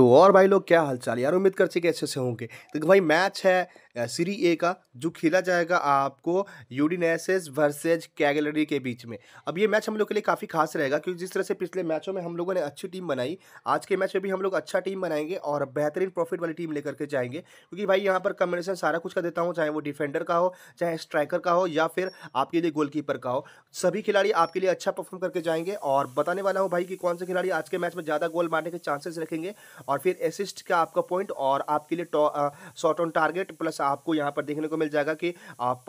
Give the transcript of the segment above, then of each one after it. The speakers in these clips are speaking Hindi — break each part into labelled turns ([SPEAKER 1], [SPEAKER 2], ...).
[SPEAKER 1] तो और भाई लोग क्या हालचाल यार उम्मीद कर चाहिए अच्छे से होंगे तो भाई मैच है सीरी ए का जो खेला जाएगा आपको यूडिनेसेस वर्सेज कैगलरी के बीच में अब ये मैच हम लोग के लिए काफ़ी खास रहेगा क्योंकि जिस तरह से पिछले मैचों में हम लोगों ने अच्छी टीम बनाई आज के मैच में भी हम लोग अच्छा टीम बनाएंगे और बेहतरीन प्रॉफिट वाली टीम लेकर के जाएंगे क्योंकि भाई यहाँ पर कम्बिनेशन सारा कुछ का देता हूँ चाहे वो डिफेंडर का हो चाहे स्ट्राइकर का हो या फिर आपके लिए गोलकीपर का हो सभी खिलाड़ी आपके लिए अच्छा परफॉर्म करके जाएंगे और बताने वाला हूँ भाई कि कौन से खिलाड़ी आज के मैच में ज़्यादा गोल मारने के चांसेस रखेंगे और फिर एसिस्ट का आपका पॉइंट और आपके लिए शॉट ऑन टारगेट प्लस आपको यहाँ पर देखने को मिल जाएगा कि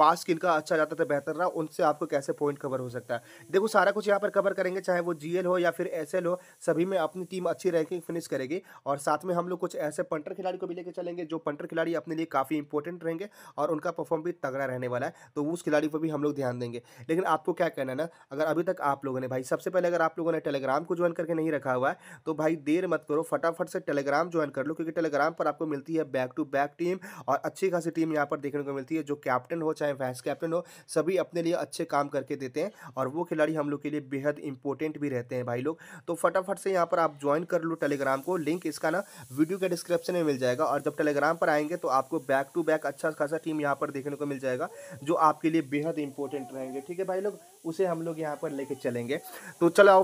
[SPEAKER 1] पास का अच्छा जाता था बेहतर रहा उनसे आपको कैसे पॉइंट कवर हो सकता है देखो सारा कुछ यहाँ पर कवर करेंगे चाहे वो जी हो या फिर एस हो सभी में अपनी टीम अच्छी रैंकिंग फिनिश करेगी और साथ में हम लोग कुछ ऐसे पंटर खिलाड़ी को भी लेकर चलेंगे जो पंटर खिलाड़ी अपने लिए काफ़ी इंपॉर्टेंट रहेंगे और उनका परफॉर्म भी तगड़ा रहने वाला है तो उस खिलाड़ी पर भी हम लोग ध्यान देंगे लेकिन आपको क्या कहना है ना अगर अभी तक आप लोगों ने भाई सबसे पहले अगर आप लोगों ने टेलीग्राम को ज्वाइन करके नहीं रखा हुआ है तो भाई देर मत करो फटाफट से टेलीग्राम ज्वाइन कर लो क्योंकि टेलीग्राम पर आपको मिलती है बैक टू बैक टीम और अच्छी सी टीम यहाँ पर देखने को मिलती है जो कैप्टन हो चाहे वाइस कैप्टन हो सभी अपने लिए अच्छे काम करके देते हैं और वो खिलाड़ी हम लोग के लिए बेहद इंपॉर्टेंट भी रहते हैं भाई लोग तो फटाफट से यहाँ पर आप ज्वाइन कर लो टेलीग्राम को लिंक इसका ना वीडियो के डिस्क्रिप्शन में मिल जाएगा और जब टेलीग्राम पर आएंगे तो आपको बैक टू बैक अच्छा खासा टीम यहाँ पर देखने को मिल जाएगा जो आपके लिए बेहद इंपॉर्टेंट रहेंगे ठीक है भाई लोग उसे हम लोग यहाँ पर लेके चलेंगे तो चलो आओ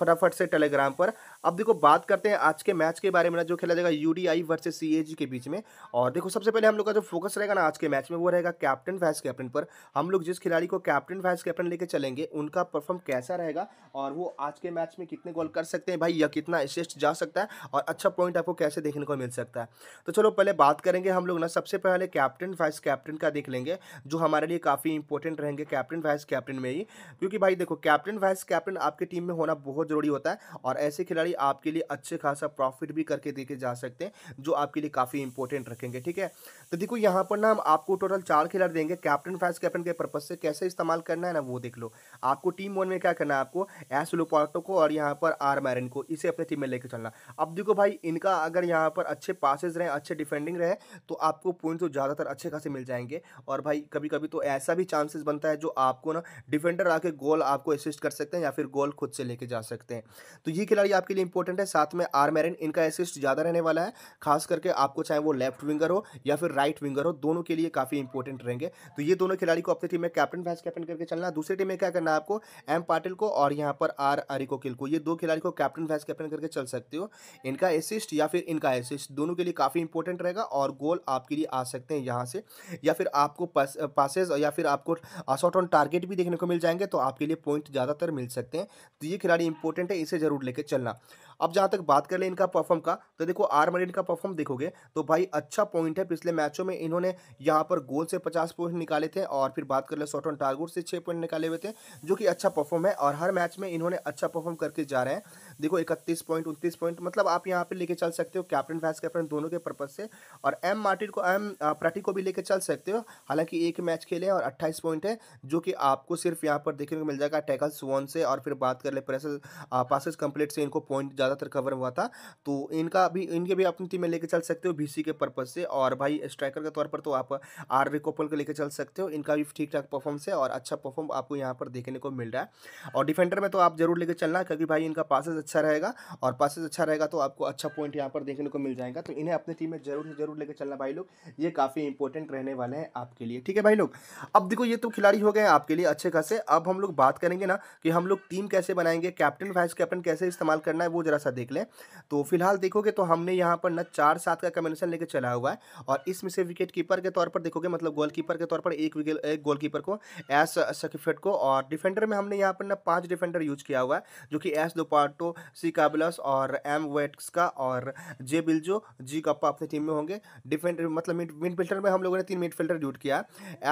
[SPEAKER 1] फटाफट से टेलीग्राम पर अब देखो बात करते हैं आज के मैच के बारे में ना जो खेला जाएगा यूडीआई वर्सेस सीएजी के बीच में और देखो सबसे पहले हम लोग का जो फोकस रहेगा ना आज के मैच में वो रहेगा कैप्टन वाइस कैप्टन पर हम लोग जिस खिलाड़ी को कैप्टन वाइस कैप्टन लेके चलेंगे उनका परफॉर्म कैसा रहेगा और वो आज के मैच में कितने गोल कर सकते हैं भाई या कितना असिस्ट जा सकता है और अच्छा पॉइंट आपको कैसे देखने को मिल सकता है तो चलो पहले बात करेंगे हम लोग ना सबसे पहले कैप्टन वाइस कैप्टन का देख लेंगे जो हमारे लिए काफ़ी इंपॉर्टेंट रहेंगे कैप्टन वाइस कैप्टन में ही क्योंकि भाई देखो कैप्टन वाइस कैप्टन आपकी टीम में होना बहुत ज़रूरी होता है और ऐसे खिलाड़ी आपके लिए अच्छे खासा प्रॉफिट भी करके देखे जा सकते हैं जो आपके लिए काफ़ी इंपॉर्टेंट रखेंगे ठीक है तो देखो यहाँ पर ना हम आपको टोटल चार खिलाड़ी देंगे कैप्टन फाइस कैप्टन के पर्पज से कैसे इस्तेमाल करना है ना वो देख लो आपको टीम वन में क्या करना है आपको एस लुपाटो को और यहाँ पर आर मैरिन को इसे अपने टीम में लेकर चलना अब देखो भाई इनका अगर यहाँ पर अच्छे पासेज रहे अच्छे डिफेंडिंग रहे तो आपको पॉइंट तो ज़्यादातर अच्छे खासे मिल जाएंगे और भाई कभी कभी तो ऐसा भी चांसेस बनता है जो आपको ना डिफेंडर आके गोल आपको असिस्ट कर सकते हैं या फिर गोल खुद से लेके जा सकते हैं तो ये खिलाड़ी आपके लिए इंपॉर्टेंट है साथ में आर मैरिन इनका असिस्ट ज़्यादा रहने वाला है खास करके आपको चाहे वो लेफ्ट विंगर हो या फिर राइट विंगर विंगर हो दोनों के लिए काफ़ी इंपॉर्टेंट रहेंगे तो ये दोनों खिलाड़ी को अपनी टीम में कैप्टन वाइस कैप्टन करके चलना दूसरी टीम में क्या करना है आपको एम पाटिल को और यहाँ पर आर अरिको किल को ये दो खिलाड़ी को कैप्टन वाइस कैप्टन करके चल सकते हो इनका असिस्ट या फिर इनका असिस्ट दोनों के लिए काफ़ी इंपॉर्टेंट रहेगा और गोल आपके लिए आ सकते हैं यहाँ से या फिर आपको पासेज या फिर आपको शॉर्ट ऑन टारगेट भी देखने को मिल जाएंगे तो आपके लिए पॉइंट ज़्यादातर मिल सकते हैं तो ये खिलाड़ी इंपॉर्टेंट है इसे ज़रूर लेकर चलना अब जहाँ तक बात कर ले इनका परफॉर्म का तो देखो आर मरीन का परफॉर्म देखोगे तो भाई अच्छा पॉइंट है पिछले मैचों में इन्होंने यहाँ पर गोल से पचास पॉइंट निकाले थे और फिर बात कर ले शॉट ऑन टारगोट से छः पॉइंट निकाले हुए थे जो कि अच्छा परफॉर्म है और हर मैच में इन्होंने अच्छा परफॉर्म करके जा रहे हैं देखो इकतीस पॉइंट उनतीस पॉइंट मतलब आप यहाँ पर लेके चल सकते हो कैप्टन वैस कैप्टन दोनों के पर्पज से और एम मार्टिन को एम प्राटी को भी लेकर चल सकते हो हालांकि एक मैच खेले और अट्ठाईस पॉइंट है जो कि आपको सिर्फ यहाँ पर देखने को मिल जाएगा टैकल सुवन से और फिर बात कर ले प्रेस पासिस कंप्लीट से इनको पॉइंट ज़्यादातर कवर हुआ था तो इनका भी इनके भी अपनी टीम में लेके चल सकते हो बीसी के पर्पज से और भाई स्ट्राइकर का तो तौर पर तो आप आर वी कोपल को लेकर चल सकते हो इनका भी ठीक ठाक परफॉर्मेंस है और अच्छा परफॉर्म आपको यहाँ पर देखने को मिल रहा है और डिफेंडर में तो आप जरूर लेकर चलना क्योंकि भाई इनका पासेज अच्छा रहेगा और पासेज अच्छा रहेगा तो आपको अच्छा पॉइंट यहाँ पर देखने को मिल जाएगा तो इन्हें अपनी टीम में जरूर जरूर लेकर चलना भाई लोग ये काफ़ी इंपॉर्टेंट रहने वाले हैं आपके लिए ठीक है भाई लोग अब देखो ये तो खिलाड़ी हो गए आपके लिए अच्छे खासे अब हम लोग बात करेंगे ना कि हम लोग टीम कैसे बनाएंगे कैप्टन वाइस कैप्टन कैसे इस्तेमाल करना है वो जरा सा देख लें तो फिलहाल देखोगे तो हमने यहाँ पर ना चार सात का कम्बिनेशन लेकर चला हुआ है और इसमें से विकेट विकेट कीपर के तौर पर देखोगे मतलब गोल कीपर के तौर पर एक विकेट एक गोल कीपर को एस सकीफेट को और डिफेंडर में हमने यहाँ पर ना पांच डिफेंडर यूज किया हुआ है जो कि एस दोपाटो सी काबलस और एम वेट्स का और जे बिल्जो जी कप्पा अपनी टीम में होंगे डिफेंडर मतलब मिड फील्डर में हम लोगों ने तीन मिड फील्डर यूज किया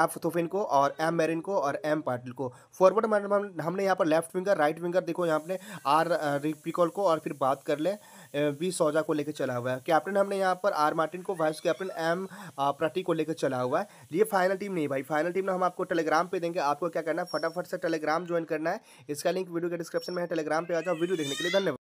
[SPEAKER 1] एफ तोफिन को और एम मेरिन को और एम पाटिल को फॉरवर्ड मतलब हमने यहाँ पर लेफ्ट विंगर राइट विंगर देखो यहाँ पे आर रिपिकॉल को और फिर बात कर ले बी सौजा को लेकर चला हुआ है कैप्टन हमने यहाँ पर आर मार्टिन को वाइस कैप्टन एम प्रति को लेकर चला हुआ है ये फाइनल टीम नहीं भाई फाइनल टीम ना हम आपको टेलीग्राम पे देंगे आपको क्या करना है फटाफट से टेलीग्राम ज्वाइन करना है इसका लिंक वीडियो के डिस्क्रिप्शन में है टेलीग्राम पे आ जाओ वीडियो देखने के लिए धन्यवाद